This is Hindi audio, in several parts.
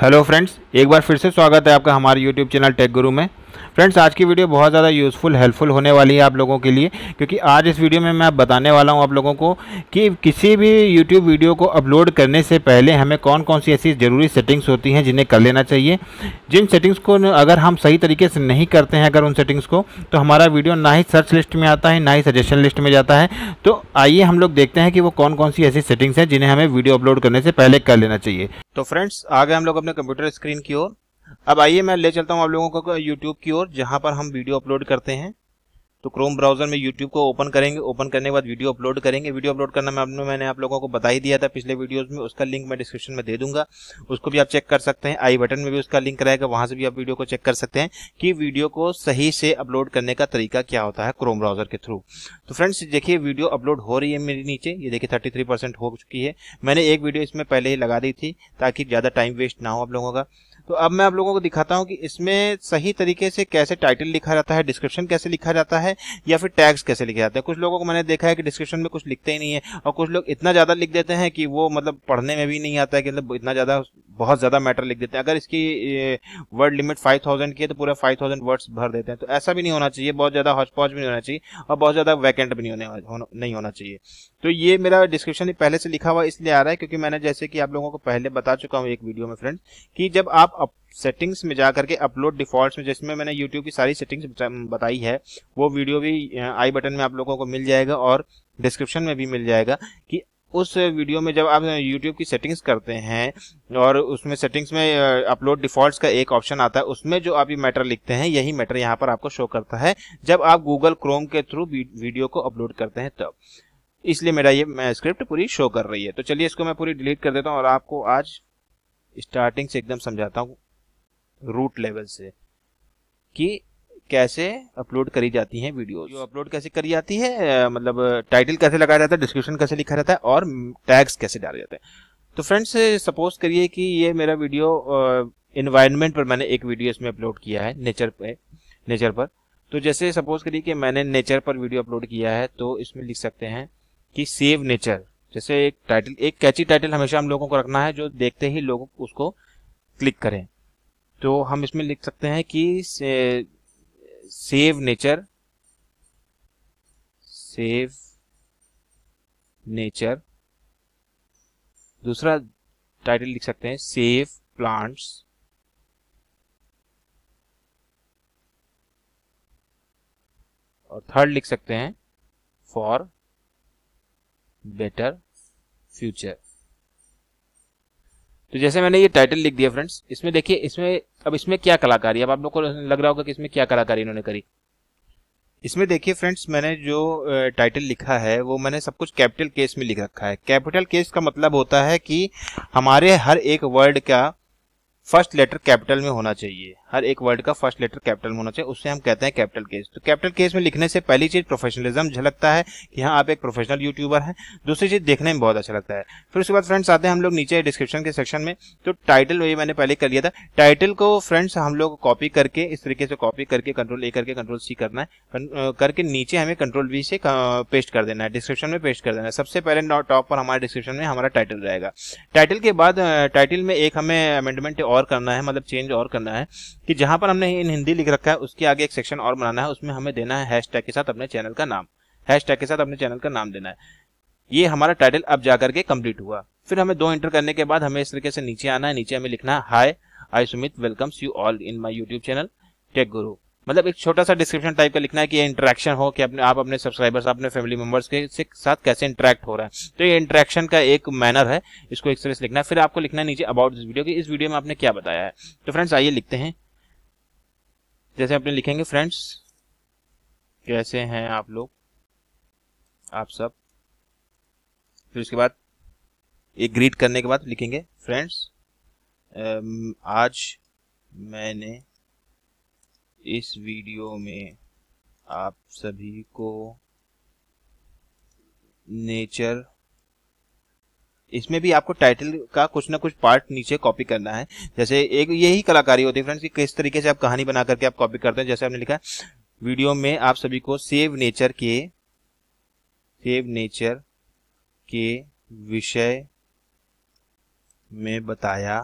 हेलो फ्रेंड्स एक बार फिर से स्वागत है आपका हमारे यूट्यूब चैनल टेक गुरु में फ्रेंड्स आज की वीडियो बहुत ज़्यादा यूज़फुल हेल्पफुल होने वाली है आप लोगों के लिए क्योंकि आज इस वीडियो में मैं बताने वाला हूँ आप लोगों को कि किसी भी यूट्यूब वीडियो को अपलोड करने से पहले हमें कौन कौन सी ऐसी ज़रूरी सेटिंग्स होती हैं जिन्हें कर लेना चाहिए जिन सेटिंग्स को अगर हम सही तरीके से नहीं करते हैं अगर उन सेटिंग्स को तो हमारा वीडियो ना ही सर्च लिस्ट में आता है ना ही सजेशन लिस्ट में जाता है तो आइए हम लोग देखते हैं कि वो कौन कौन सी ऐसी सेटिंग्स हैं जिन्हें हमें वीडियो अपलोड करने से पहले कर लेना चाहिए तो फ्रेंड्स आगे हम लोग अपने कंप्यूटर स्क्रीन की ओर अब आइए मैं ले चलता हूँ आप लोगों को यूट्यूब की ओर जहाँ पर हम वीडियो अपलोड करते हैं तो क्रोम ब्राउजर में यूट्यूब को ओपन करेंगे ओपन करने के बाद वीडियो अपलोड करेंगे वीडियो अपलोड करना मैं अपने मैंने आप लोगों को बता ही दिया था पिछले वीडियोस में उसका लिंक मैं डिस्क्रिप्शन में दे दूंगा उसको भी आप चेक कर सकते हैं आई बटन में भी उसका लिंक रहेगा वहां से भी आप वीडियो को चेक कर सकते हैं कि वीडियो को सही से अपलोड करने का तरीका क्या होता है क्रोम ब्राउजर के थ्रू तो फ्रेंड्स देखिए वीडियो अपलोड हो रही है मेरे नीचे ये देखिए थर्टी हो चुकी है मैंने एक वीडियो इसमें पहले ही लगा दी थी ताकि ज़्यादा टाइम वेस्ट ना हो आप लोगों का तो अब मैं आप लोगों को दिखाता हूँ कि इसमें सही तरीके से कैसे टाइटल लिखा जाता है डिस्क्रिप्शन कैसे लिखा जाता है या फिर टैग्स कैसे लिखे जाते हैं कुछ लोगों को मैंने देखा है कि डिस्क्रिप्शन में कुछ लिखते ही नहीं है और कुछ लोग इतना ज़्यादा लिख देते हैं कि वो मतलब पढ़ने में भी नहीं आता है कि मतलब इतना ज़्यादा बहुत ज़्यादा मैटर लिख देते हैं अगर इसकी वर्ड लिमिट फाइव थाउजेंड की है तो पूरा फाइव थाउजेंड वर्ड्स भर देते हैं तो ऐसा भी नहीं होना चाहिए बहुत ज़्यादा पॉच भी नहीं होना चाहिए और बहुत ज़्यादा वैकेंट भी नहीं होने नहीं होना चाहिए तो ये मेरा डिस्क्रिप्शन पहले से लिखा हुआ इसलिए आ रहा है क्योंकि मैंने जैसे कि आप लोगों को पहले बता चुका हूँ एक वीडियो में फ्रेंड्स कि जब आप आप अप सेटिंग्स में जा करके अपलोड डिफॉल्ट्स में जिसमें मैंने यूट्यूब की सारी सेटिंग्स बताई है वो वीडियो भी आई बटन में आप लोगों को मिल जाएगा और डिस्क्रिप्शन में भी मिल जाएगा कि उस वीडियो में जब आप यूट्यूब की सेटिंग्स करते हैं और उसमें सेटिंग्स में अपलोड डिफॉल्ट्स का एक ऑप्शन आता है उसमें जो आप ये मैटर लिखते हैं यही मैटर यहाँ पर आपको शो करता है जब आप गूगल क्रोम के थ्रू वीडियो को अपलोड करते हैं तब इसलिए मेरा ये स्क्रिप्ट पूरी शो कर रही है तो चलिए इसको मैं पूरी डिलीट कर देता हूँ और आपको आज स्टार्टिंग से एकदम समझाता हूँ रूट लेवल से कि कैसे अपलोड करी जाती है वीडियो जो अपलोड कैसे करी जाती है मतलब टाइटल कैसे लगाया जाता है डिस्क्रिप्शन कैसे लिखा जाता है और टैग्स कैसे डाले जाते हैं तो फ्रेंड्स सपोज करिए कि ये मेरा वीडियो इन्वायरमेंट पर मैंने एक वीडियो इसमें अपलोड किया है नेचर पे नेचर पर तो जैसे सपोज करिए कि मैंने नेचर पर वीडियो अपलोड किया है तो इसमें लिख सकते हैं कि सेव नेचर जैसे एक टाइटल एक कैची टाइटल हमेशा हम लोगों को रखना है जो देखते ही लोग उसको क्लिक करें तो हम इसमें लिख सकते हैं कि से, सेव नेचर सेव नेचर दूसरा टाइटल लिख सकते हैं सेव प्लांट्स और थर्ड लिख सकते हैं फॉर बेटर फ्यूचर तो जैसे मैंने ये टाइटल लिख दिया फ्रेंड्स इसमें देखिए इसमें अब इसमें क्या कलाकारी अब आप लोग को लग रहा होगा कि इसमें क्या कलाकारी इन्होंने करी इसमें देखिए फ्रेंड्स मैंने जो टाइटल लिखा है वो मैंने सब कुछ कैपिटल केस में लिख रखा है कैपिटल केस का मतलब होता है कि हमारे हर एक वर्ड का फर्स्ट लेटर कैपिटल में होना चाहिए हर एक वर्ड का फर्स्ट लेटर कैपिटल में होना चाहिए उससे हम कहते हैं कैपिटल केस तो कैपिटल केस में लिखने से पहली चीज प्रोफेशनलिज्म झलकता है कि हाँ आप एक प्रोफेशनल यूट्यूबर हैं दूसरी चीज देखने में बहुत अच्छा लगता है फिर उसके बाद फ्रेंड्स आते हैं हम लोग नीचे डिस्क्रिप्शन के सेक्शन में तो टाइटल वही मैंने पहले कर लिया था टाइटल को फ्रेंड्स हम लोग कॉपी करके इस तरीके से कॉपी करके कंट्रोल ए करके कंट्रोल सी करना है करके नीचे हमें कंट्रोल वी से पेस्ट कर देना है डिस्क्रिप्शन में पेस्ट कर देना है सबसे पहले टॉप पर हमारे डिस्क्रिप्शन में हमारा टाइटल रहेगा टाइटल के बाद टाइटल में एक हमें अमेंडमेंट और करना है मतलब चेंज और करना है कि जहां पर हमने इन हिंदी लिख रखा है उसके आगे एक सेक्शन और बनाना है उसमें हमें देना है हैश के साथ अपने चैनल का नाम हैश के साथ अपने चैनल का नाम देना है ये हमारा टाइटल अब जाकर के कम्प्लीट हुआ फिर हमें दो इंटर करने के बाद हमें इस तरीके से नीचे आना है नीचे हमें लिखना है hi I Sumit welcomes you all in my YouTube channel tech guru मतलब एक छोटा सा डिस्क्रिप्शन टाइप का लिखना है कि ये इंटरेक्शन हो कि अपने आप अपने सब्सक्राइबर्स अपने फैमिली मेंबर्स के साथ कैसे इंटरेक्ट हो रहा है तो ये इंटरेक्शन का एक मैनर है इसको एक तरह से लिखना है फिर आपको लिखना है नीचे अबाउट दिस वीडियो कि इस वीडियो में आपने क्या बताया है तो फ्रेंड्स आइए लिखते हैं जैसे आपने लिखेंगे फ्रेंड्स कैसे हैं आप लोग आप सब फिर उसके बाद एक ग्रीट करने के बाद लिखेंगे फ्रेंड्स आज मैंने इस वीडियो में आप सभी को नेचर इसमें भी आपको टाइटल का कुछ ना कुछ पार्ट नीचे कॉपी करना है जैसे एक यही कलाकारी होती है फ्रेंड्स कि किस तरीके से आप कहानी बना करके आप कॉपी करते हैं जैसे आपने लिखा वीडियो में आप सभी को सेव नेचर के सेव नेचर के विषय में बताया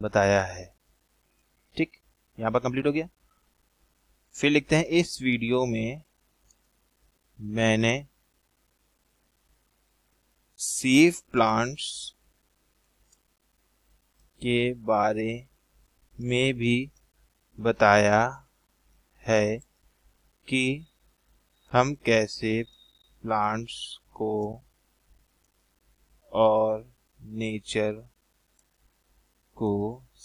बताया है ठीक यहां पर कंप्लीट हो गया फिर लिखते हैं इस वीडियो में मैंने सीव प्लांट्स के बारे में भी बताया है कि हम कैसे प्लांट्स को और नेचर को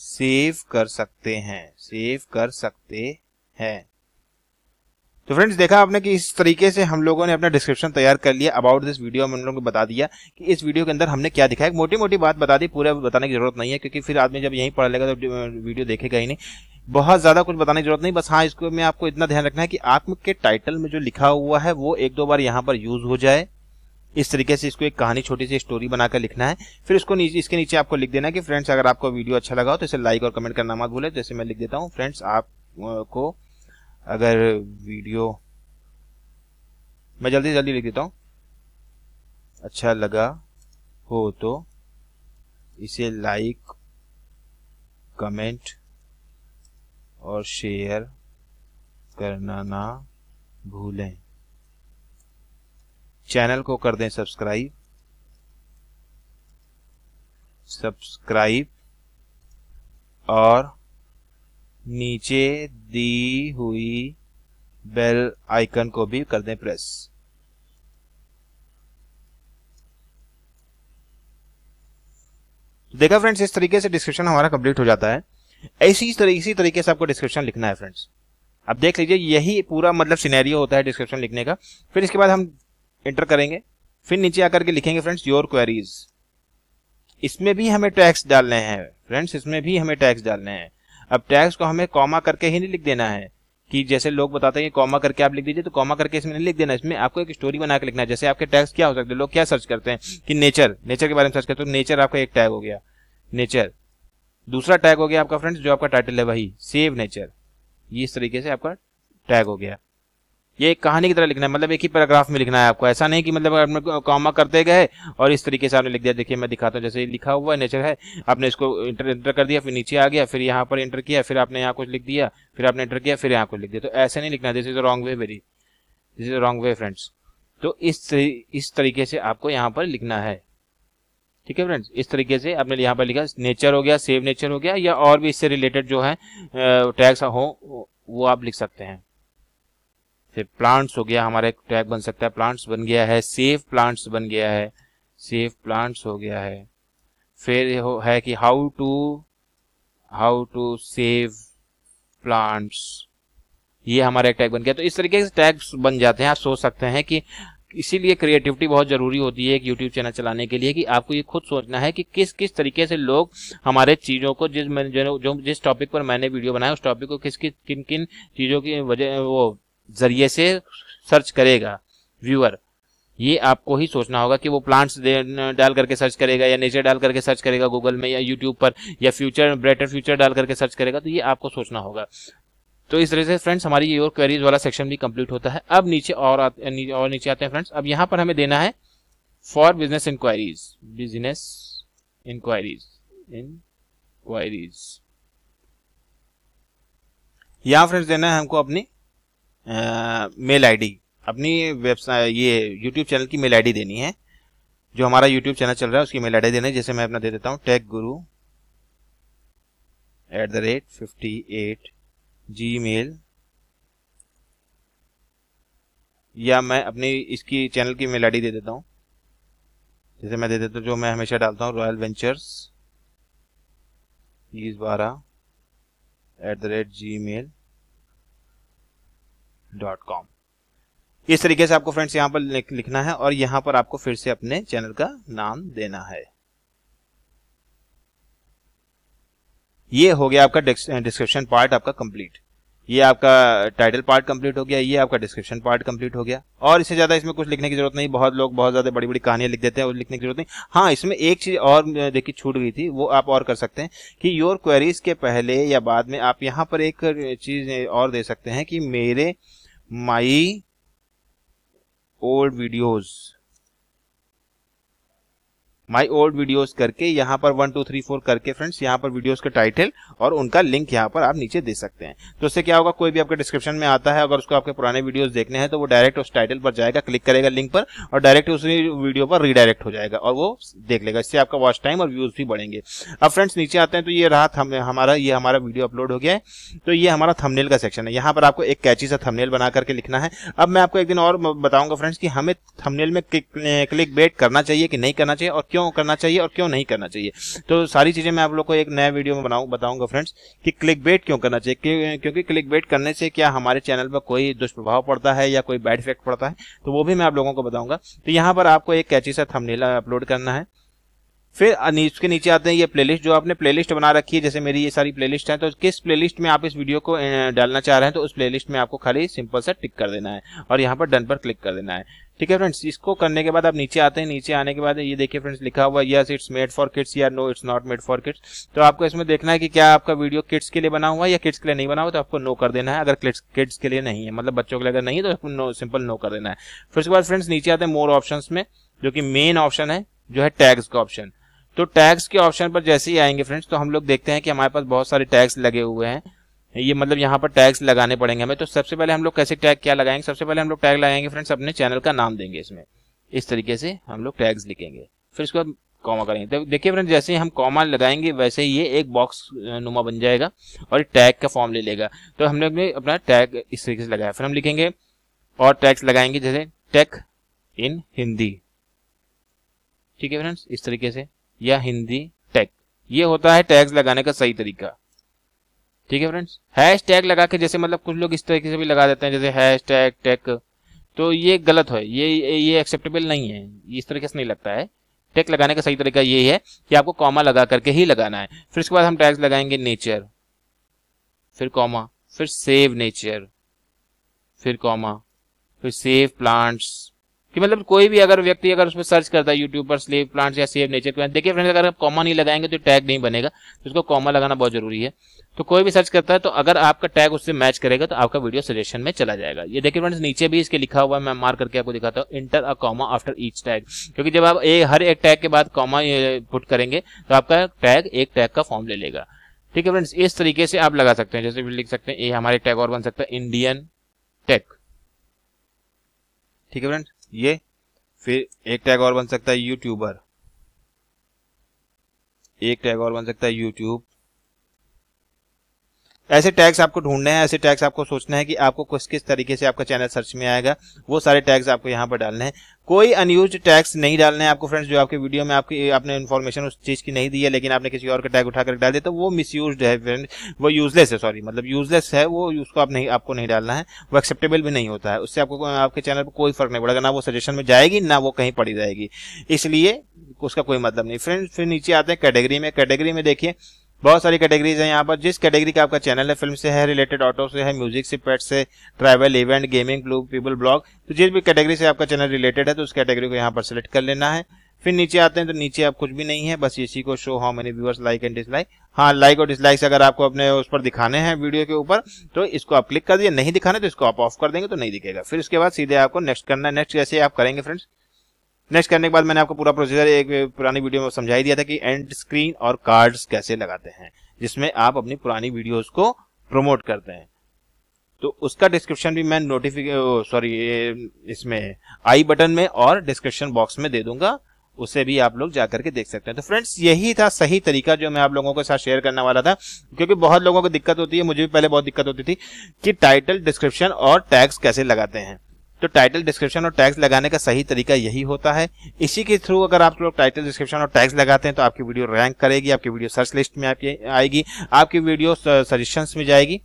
सेव कर सकते हैं सेव कर सकते हैं तो फ्रेंड्स देखा आपने कि इस तरीके से हम लोगों ने अपना डिस्क्रिप्शन तैयार कर लिया अबाउट दिस वीडियो हम लोगों को बता दिया कि इस वीडियो के अंदर हमने क्या दिखाया एक मोटी मोटी बात बता दी पूरा बताने की जरूरत नहीं है क्योंकि फिर आदमी जब यहीं पढ़ लेगा तो वीडियो देखेगा ही नहीं बहुत ज्यादा कुछ बताने की जरूरत नहीं बस हाँ इसको मैं आपको इतना ध्यान रखना है कि आत्म के टाइटल में जो लिखा हुआ है वो एक दो बार यहाँ पर यूज हो जाए इस तरीके से इसको एक कहानी छोटी सी स्टोरी बनाकर लिखना है फिर इसको नीचे इसके नीचे आपको लिख देना है कि फ्रेंड्स अगर आपको वीडियो अच्छा लगा हो तो इसे लाइक और कमेंट करना मत भूलें जैसे मैं लिख देता हूँ फ्रेंड्स आपको अगर वीडियो मैं जल्दी जल्दी लिख देता हूँ अच्छा लगा हो तो इसे लाइक कमेंट और शेयर करना ना भूलें चैनल को कर दें सब्सक्राइब सब्सक्राइब और नीचे दी हुई बेल आइकन को भी कर दें प्रेस देखा फ्रेंड्स इस तरीके से डिस्क्रिप्शन हमारा कंप्लीट हो जाता है ऐसी तरीके इसी तरीके से आपको डिस्क्रिप्शन लिखना है फ्रेंड्स अब देख लीजिए यही पूरा मतलब सिनेरियो होता है डिस्क्रिप्शन लिखने का फिर इसके बाद हम एंटर करेंगे फिर नीचे आकर के लिखेंगे फ्रेंड्स योर क्वेरीज इसमें भी हमें टैक्स डालने हैं फ्रेंड्स इसमें भी हमें टैक्स डालने हैं अब टैक्स को हमें कॉमा करके ही नहीं लिख देना है कि जैसे लोग बताते हैं कॉमा करके आप लिख दीजिए तो कॉमा करके इसमें नहीं लिख देना इसमें आपको एक स्टोरी बना के लिखना है जैसे आपके टैक्स क्या हो सकते हैं लोग क्या सर्च करते हैं कि नेचर नेचर के बारे में सर्च करते हैं तो नेचर आपका एक टैग हो गया नेचर दूसरा टैग हो गया आपका फ्रेंड्स जो आपका टाइटल है वही सेव नेचर ये इस तरीके से आपका टैग हो गया ये एक कहानी की तरह लिखना है मतलब एक ही पैराग्राफ में लिखना है आपको ऐसा नहीं कि मतलब आपने कॉमा करते गए और इस तरीके से आपने लिख दिया देखिए मैं दिखाता हूँ जैसे लिखा हुआ है नेचर है आपने इसको इंटर इंटर कर दिया फिर नीचे आ गया फिर यहाँ पर इंटर किया फिर आपने यहाँ कुछ लिख दिया फिर आपने इंटर किया फिर यहाँ कुछ लिख दिया तो ऐसे नहीं लिखना this is wrong way very this is wrong way friends तो इस इस तरीके से आपको यहाँ पर लिखना है ठीक है फ्रेंड्स इस तरीके से आपने यहाँ पर लिखा नेचर हो गया सेव नेचर हो गया या और भी इससे रिलेटेड जो है टैक्स हो वो आप लिख सकते हैं फिर प्लांट्स हो गया हमारा एक टैग बन सकता है प्लांट्स बन गया है सेफ प्लांट्स बन गया है सेफ प्लांट्स हो गया है फिर हो है कि how to how to save plants ये हमारा एक टैग बन गया तो इस तरीके से टैग्स बन जाते हैं आप सोच सकते हैं कि इसीलिए क्रिएटिविटी बहुत ज़रूरी होती है एक यूट्यूब चैनल चलाने के लिए कि आपको ये खुद सोचना है कि किस किस तरीके से लोग हमारे चीज़ों को जिस मैंने जो जिस टॉपिक पर मैंने वीडियो बनाया उस टॉपिक को किस किस किन किन चीज़ों की वजह वो जरिए से सर्च करेगा व्यूअर ये आपको ही सोचना होगा कि वो प्लांट्स डाल करके सर्च करेगा या नेचर डाल करके सर्च करेगा गूगल में या यूट्यूब पर या फ्यूचर ब्रेटर फ्यूचर डाल करके सर्च करेगा तो ये आपको सोचना होगा तो इस तरह से फ्रेंड्स हमारी योर क्वेरीज वाला सेक्शन भी कंप्लीट होता है अब नीचे और और नीचे आते हैं फ्रेंड्स अब यहाँ पर हमें देना है for business enquiries business enquiries enquiries यहाँ फ्रेंड्स देना है हमको अपनी मेल आईडी अपनी वेबसाइट ये यूट्यूब चैनल की मेल आईडी देनी है जो हमारा यूट्यूब चैनल चल रहा है उसकी मेल आईडी देना है जैसे मैं अपना दे देता हूँ tech guru at the rate fifty eight Gmail या मैं अपनी इसकी चैनल की मेल आईडी दे देता हूँ जैसे मैं दे देता हूँ जो मैं हमेशा डालता हूँ रॉयल वेंचर्स बीस बारह at the rate Gmail dot com इस तरीके से आपको फ्रेंड्स यहां पर लिखना है और यहां पर आपको फिर से अपने चैनल का नाम देना है ये हो गया आपका डिस्क्रिप्शन पार्ट आपका कंप्लीट ये आपका टाइटल पार्ट कंप्लीट हो गया ये आपका डिस्क्रिप्शन पार्ट कंप्लीट हो गया और इससे ज्यादा इसमें कुछ लिखने की जरूरत नहीं बहुत लोग बहुत ज्यादा बड़ी बड़ी कहानियां लिख देते हैं और लिखने की जरूरत नहीं हाँ इसमें एक चीज और देखिए छूट गई थी वो आप और कर सकते हैं कि योर क्वेरीज के पहले या बाद में आप यहाँ पर एक चीज और दे सकते हैं कि मेरे my old videos my old videos करके यहाँ पर वन टू थ्री फोर करके फ्रेंड्स यहाँ पर वीडियोज के टाइटल और उनका लिंक यहाँ पर आप नीचे दे सकते हैं तो उससे क्या होगा कोई भी आपके डिस्क्रिप्शन में आता है अगर उसको आपके पुराने वीडियोज देखने हैं तो वो डायरेक्ट उस टाइटल पर जाएगा क्लिक करेगा लिंक पर और डायरेक्ट उसी वीडियो पर रीडायरेक्ट हो जाएगा और वो देख लेगा इससे आपका वॉच टाइम और व्यूज भी बढ़ेंगे अब फ्रेंड्स नीचे आते हैं तो ये रहा हमारा ये हमारा वीडियो अपलोड हो गया है तो ये हमारा थमनेल का सेक्शन है यहाँ पर आपको एक कैची सा थमनेल बना करके लिखना है अब मैं आपको एक दिन और बताऊंगा फ्रेंड्स की हमें थमनेल में क्लिक बेट करना चाहिए कि नहीं करना चाहिए और क्यों करना चाहिए और क्यों नहीं करना चाहिए तो सारी चीज़ें मैं आप लोग को एक नया वीडियो में बनाऊ बताऊंगा फ्रेंड्स कि क्लिक बेट क्यों करना चाहिए क्योंकि क्लिक बेट करने से क्या हमारे चैनल पर कोई दुष्प्रभाव पड़ता है या कोई बैड इफेक्ट पड़ता है तो वो भी मैं आप लोगों को बताऊंगा तो यहाँ पर आपको एक कैची सा थमनेल अपलोड करना है फिर इसके नीचे आते हैं ये प्लेलिस्ट जो आपने प्लेलिस्ट बना रखी है जैसे मेरी ये सारी प्लेलिस्ट है तो किस प्लेलिस्ट में आप इस वीडियो को डालना चाह रहे हैं तो उस प्लेलिस्ट में आपको खाली सिंपल सा टिक कर देना है और यहाँ पर डन पर क्लिक कर देना है ठीक है फ्रेंड्स इसको करने के बाद आप नीचे आते हैं नीचे आने के बाद ये देखिए फ्रेंड्स लिखा हुआ yes it's made for kids या no it's not made for kids तो आपको इसमें देखना है कि क्या आपका वीडियो किड्स के लिए बना हुआ है या किड्स के लिए नहीं बना हुआ तो आपको नो कर देना है अगर किड्स के लिए नहीं है मतलब बच्चों के लिए अगर नहीं तो आपको नो सिंपल नो कर देना है फिर उसके बाद फ्रेंड्स नीचे आते हैं मोर ऑप्शन में जो कि मेन ऑप्शन है जो है टैग्स का ऑप्शन तो टैग्स के ऑप्शन पर जैसे ही आएंगे फ्रेंड्स तो हम लोग देखते हैं कि हमारे पास बहुत सारे टैग्स लगे हुए हैं ये मतलब यहाँ पर टैग्स लगाने पड़ेंगे हमें तो सबसे पहले हम लोग कैसे टैग क्या लगाएंगे सबसे पहले हम लोग टैग लगाएंगे फ्रेंड्स अपने चैनल का नाम देंगे इसमें इस तरीके से हम लोग टैग्स लिखेंगे फिर उसके बाद कॉमा करेंगे तो देखिए फ्रेंड जैसे ही हम कॉमा लगाएंगे वैसे ही ये एक बॉक्स नुमा बन जाएगा और टैग का फॉर्म ले लेगा तो हम लोग अपना टैग इस तरीके से लगाया फिर हम लिखेंगे और टैग्स लगाएंगे जैसे टेक इन हिंदी ठीक है फ्रेंड्स इस तरीके से या हिंदी टैग ये होता है टैग्स लगाने का सही तरीका ठीक है फ्रेंड्स हैश टैग लगा के जैसे मतलब कुछ लोग इस तरीके से भी लगा देते हैं जैसे हैश टैग टैग तो ये गलत है ये ये एक्सेप्टेबल नहीं है इस तरीके से नहीं लगता है टैग लगाने का सही तरीका यही है कि आपको कॉमा लगा करके ही लगाना है फिर उसके बाद हम टैग्स लगाएंगे नेचर फिर कॉमा फिर सेव नेचर फिर कॉमा फिर सेव प्लांट्स कि मतलब कोई भी अगर व्यक्ति अगर उसमें सर्च करता है यूट्यूब पर स्लेव प्लांट्स या सेव नेचर देखिए फ्रेंड्स अगर आप कॉमा नहीं लगाएंगे तो टैग नहीं बनेगा तो उसको कॉमा लगाना बहुत जरूरी है तो कोई भी सर्च करता है तो अगर आपका टैग उससे मैच करेगा तो आपका वीडियो सजेशन में चला जाएगा ये देखिए फ्रेंड्स नीचे भी इसके लिखा हुआ है मैं मार्क करके आपको दिखाता हूँ enter a comma after each tag क्योंकि जब आप एक हर एक टैग के बाद कॉमा पुट करेंगे तो आपका टैग एक टैग का फॉर्म ले लेगा ठीक है फ्रेंड्स इस तरीके से आप लगा सकते हैं जैसे भी लिख सकते हैं ये हमारे टैग और बन सकता है इंडियन टैग ठीक है फ्रेंड्स ये फिर एक टैग और बन सकता है यूट्यूबर एक टैग और बन सकता है यूट्यूब ऐसे टैग्स आपको ढूंढने हैं ऐसे टैग्स आपको सोचना है कि आपको किस किस तरीके से आपका चैनल सर्च में आएगा वो सारे टैग्स आपको यहाँ पर डालने हैं कोई अनयूज टैक्स नहीं डालने हैं आपको फ्रेंड्स जो आपके वीडियो में आपकी आपने इन्फॉर्मेशन उस चीज की नहीं दी है लेकिन आपने किसी और का टैग उठाकर डाल दिया तो वो मिस है फ्रेंड वो यूजलेस है सॉरी मतलब यूजलेस है वो उसको आप नहीं आपको नहीं डालना है वो एक्सेप्टेबल भी नहीं होता है उससे आपको आपके चैनल पर कोई फर्क नहीं पड़ेगा ना वो सजेशन में जाएगी ना वो कहीं पड़ी जाएगी इसलिए उसका कोई मतलब नहीं फ्रेंड्स फिर नीचे आते हैं कैटेगरी में कैटेगरी में देखिए बहुत सारी कैटेगरीज हैं यहाँ पर जिस कैटेगरी का आपका चैनल है फिल्म से है रिलेटेड ऑटो से है म्यूजिक से पेट से travel event gaming blue people blog तो जिस भी कैटेगरी से आपका चैनल रिलेटेड है तो उस कैटेगरी को यहाँ पर सेलेक्ट कर लेना है फिर नीचे आते हैं तो नीचे आप कुछ भी नहीं है बस इसी को show how many viewers like and dislike हाँ लाइक और डिसलाइक्स अगर आपको अपने उस पर दिखाने हैं वीडियो के ऊपर तो इसको आप क्लिक कर दिए नहीं दिखाने तो इसको आप ऑफ कर देंगे तो नहीं दिखेगा फिर उसके बाद सीधे आपको नेक्स्ट करना है नेक्स्ट कैसे आप करेंगे फ्रेंड्स नेक्स्ट करने के बाद मैंने आपको पूरा प्रोसीजर एक पुरानी वीडियो में समझाई दिया था कि एंड स्क्रीन और कार्ड्स कैसे लगाते हैं जिसमें आप अपनी पुरानी वीडियोस को प्रमोट करते हैं तो उसका डिस्क्रिप्शन भी मैं नोटिफिके सॉरी इसमें आई बटन में और डिस्क्रिप्शन बॉक्स में दे दूंगा उसे भी आप लोग जाकर के देख सकते हैं तो फ्रेंड्स यही था सही तरीका जो मैं आप लोगों के साथ शेयर करने वाला था क्योंकि बहुत लोगों को दिक्कत होती है मुझे भी पहले बहुत दिक्कत होती थी कि टाइटल डिस्क्रिप्शन और टैग्स कैसे लगाते हैं तो टाइटल डिस्क्रिप्शन और टैक्स लगाने का सही तरीका यही होता है इसी के थ्रू अगर आप लोग टाइटल डिस्क्रिप्शन और टैक्स लगाते हैं तो आपकी वीडियो रैंक करेगी आपकी वीडियो सर्च लिस्ट में आपकी आएगी आपकी वीडियो सजेशंस में जाएगी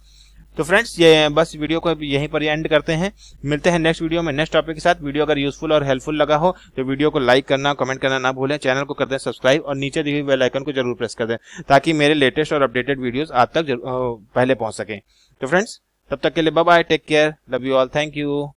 तो फ्रेंड्स ये बस वीडियो को यहीं पर एंड करते हैं मिलते हैं नेक्स्ट वीडियो में नेक्स्ट टॉपिक के साथ वीडियो अगर यूजफुल और हेल्पफुल लगा हो तो वीडियो को लाइक करना कमेंट करना ना भूलें चैनल को कर दें सब्सक्राइब और नीचे दिए हुए बेल आइकन को जरूर प्रेस कर दें ताकि मेरे लेटेस्ट और अपडेटेड वीडियो आप तक पहले पहुंच सकें तो फ्रेंड्स तब तक के लिए bye take care love you all thank you